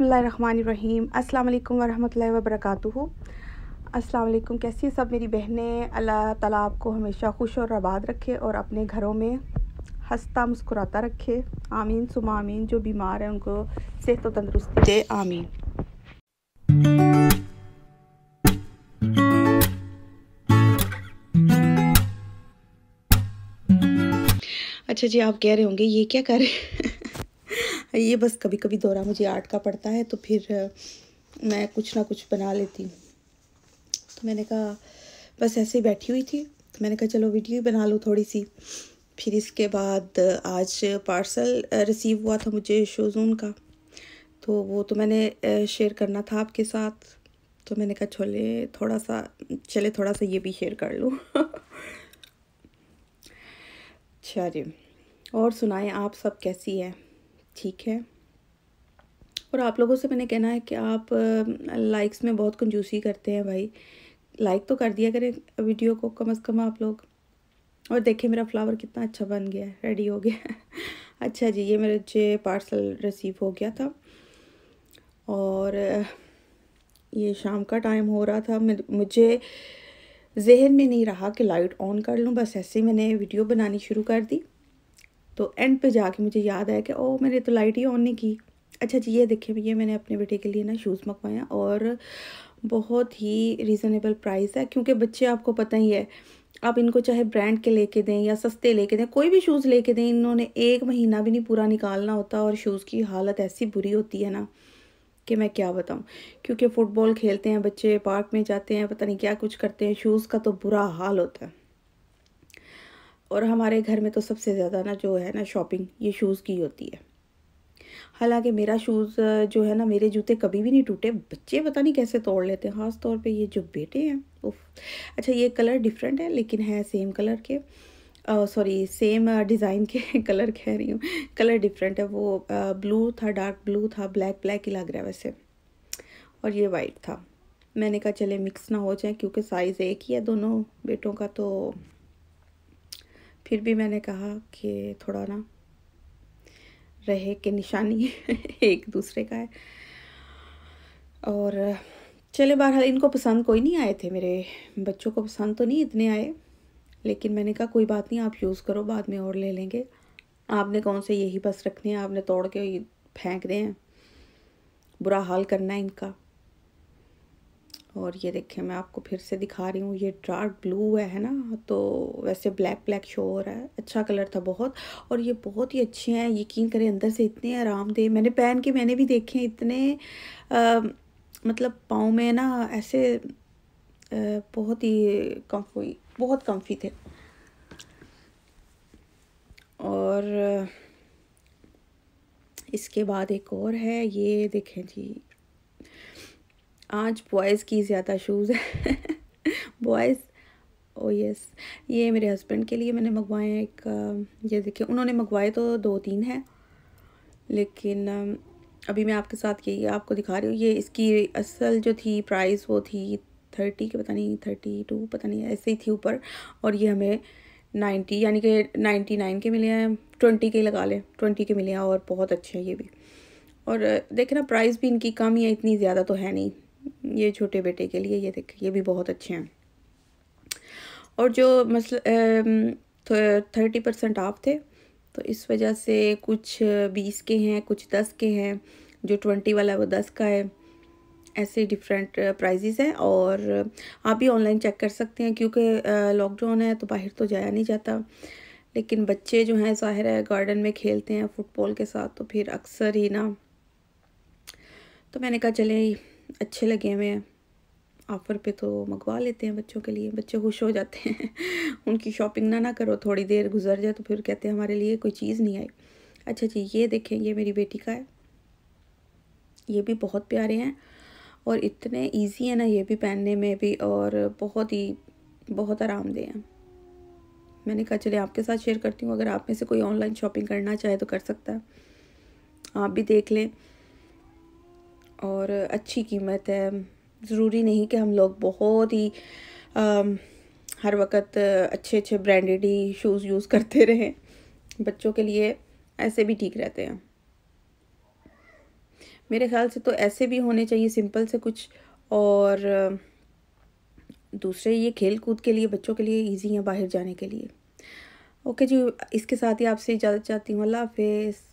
बसमीम अल्लाम वरहमल वबरक अल्लाम कैसी हैं सब मेरी बहनें अल्लाह ताला आपको हमेशा खुश और आबाद रखे और अपने घरों में हंसता मुस्कुराता रखे आमीन सुम आमीन जो बीमार हैं उनको सेहत व तंदरुस्ती दे आमीन अच्छा जी आप कह रहे होंगे ये क्या कर रहे हैं ये बस कभी कभी दौरा मुझे आर्ट का पड़ता है तो फिर मैं कुछ ना कुछ बना लेती हूँ तो मैंने कहा बस ऐसे ही बैठी हुई थी तो मैंने कहा चलो वीडियो ही बना लूँ थोड़ी सी फिर इसके बाद आज पार्सल रिसीव हुआ था मुझे शोजून का तो वो तो मैंने शेयर करना था आपके साथ तो मैंने कहा चले थोड़ा सा चले थोड़ा सा ये भी शेयर कर लूँ अच्छा जी और सुनाएं आप सब कैसी हैं ठीक है और आप लोगों से मैंने कहना है कि आप लाइक्स में बहुत कंजूसी करते हैं भाई लाइक तो कर दिया करें वीडियो को कम अज़ कम आप लोग और देखिए मेरा फ्लावर कितना अच्छा बन गया है रेडी हो गया अच्छा जी ये मेरे जे पार्सल रिसीव हो गया था और ये शाम का टाइम हो रहा था मुझे जहन में नहीं रहा कि लाइट ऑन कर लूँ बस ऐसे ही मैंने वीडियो बनानी शुरू कर दी तो एंड पे जाके मुझे याद आया कि ओ मैंने तो लाइट ही ऑन नहीं की अच्छा जी ये देखिए भैया मैंने अपने बेटे के लिए ना शूज़ मंगवाया और बहुत ही रीज़नेबल प्राइस है क्योंकि बच्चे आपको पता ही है आप इनको चाहे ब्रांड के लेके दें या सस्ते लेके दें कोई भी शूज़ लेके दें इन्होंने एक महीना भी नहीं पूरा निकालना होता और शूज़ की हालत ऐसी बुरी होती है ना कि मैं क्या बताऊं क्योंकि फ़ुटबॉल खेलते हैं बच्चे पार्क में जाते हैं पता नहीं क्या कुछ करते हैं शूज़ का तो बुरा हाल होता है और हमारे घर में तो सबसे ज़्यादा ना जो है ना शॉपिंग ये शूज़ की होती है हालांकि मेरा शूज़ जो है ना मेरे जूते कभी भी नहीं टूटे बच्चे पता नहीं कैसे तोड़ लेते हैं ख़ास तौर पे ये जो बेटे हैं उफ अच्छा ये कलर डिफरेंट है लेकिन है सेम कलर के सॉरी सेम डिज़ाइन के कलर कह रही हूँ कलर डिफरेंट है वो ब्लू था डार्क ब्लू था ब्लैक ब्लैक ही लग रहा है वैसे और ये वाइट था मैंने कहा चले मिक्स ना हो जाए क्योंकि साइज़ एक ही है दोनों बेटों का तो फिर भी मैंने कहा कि थोड़ा ना रहे के निशानी एक दूसरे का है और चले बहरहाल इनको पसंद कोई नहीं आए थे मेरे बच्चों को पसंद तो नहीं इतने आए लेकिन मैंने कहा कोई बात नहीं आप यूज़ करो बाद में और ले लेंगे आपने कौन से यही बस रखने हैं आपने तोड़ के फेंक दें बुरा हाल करना है इनका और ये देखें मैं आपको फिर से दिखा रही हूँ ये डार्क ब्लू है है ना तो वैसे ब्लैक ब्लैक शो हो रहा है अच्छा कलर था बहुत और ये बहुत ही अच्छे हैं यकीन करें अंदर से इतने आरामदेह मैंने पहन के मैंने भी देखे इतने आ, मतलब पाँव में ना ऐसे आ, बहुत ही कम्फी बहुत कम्फी थे और इसके बाद एक और है ये देखें जी आज बॉयज़ की ज़्यादा शूज़ है बॉयज़ ओ यस ये मेरे हस्बैंड के लिए मैंने मंगवाए हैं एक ये देखिए उन्होंने मंगवाए तो दो तीन हैं लेकिन अभी मैं आपके साथ यही आपको दिखा रही हूँ ये इसकी असल जो थी प्राइस वो थी थर्टी के पता नहीं थर्टी टू पता नहीं ऐसे ही थी ऊपर और ये हमें नाइन्टी यानी कि नाइन्टी नाइन के मिले हैं ट्वेंटी के लगा लें ट्वेंटी के मिले हैं और बहुत अच्छे हैं ये भी और देखना प्राइस भी इनकी कम ही है इतनी ज़्यादा तो है नहीं ये छोटे बेटे के लिए ये देखिए ये भी बहुत अच्छे हैं और जो मसल थर्टी परसेंट आप थे तो इस वजह से कुछ बीस के हैं कुछ दस के हैं जो ट्वेंटी वाला है वो दस का है ऐसे डिफरेंट प्राइजेज़ हैं और आप भी ऑनलाइन चेक कर सकते हैं क्योंकि लॉकडाउन है तो बाहर तो जाया नहीं जाता लेकिन बच्चे जो हैं ज़ाहिर है गार्डन में खेलते हैं फुटबॉल के साथ तो फिर अक्सर ही ना तो मैंने कहा चले अच्छे लगे हुए हैं ऑफ़र पे तो मंगवा लेते हैं बच्चों के लिए बच्चे खुश हो जाते हैं उनकी शॉपिंग ना ना करो थोड़ी देर गुजर जाए तो फिर कहते हैं हमारे लिए कोई चीज़ नहीं आई अच्छा जी ये देखें ये मेरी बेटी का है ये भी बहुत प्यारे हैं और इतने इजी है ना ये भी पहनने में भी और बहुत ही बहुत आरामदेह हैं मैंने कहा चले आपके साथ शेयर करती हूँ अगर आप में से कोई ऑनलाइन शॉपिंग करना चाहे तो कर सकता है आप भी देख लें और अच्छी कीमत है ज़रूरी नहीं कि हम लोग बहुत ही आ, हर वक्त अच्छे अच्छे ब्रांडेड ही शूज़ यूज़ करते रहें बच्चों के लिए ऐसे भी ठीक रहते हैं मेरे ख्याल से तो ऐसे भी होने चाहिए सिंपल से कुछ और दूसरे ये खेल कूद के लिए बच्चों के लिए ईजी है बाहर जाने के लिए ओके जी इसके साथ ही आपसे इजाज़त चाहती हूँ अल्लाह हाफिज़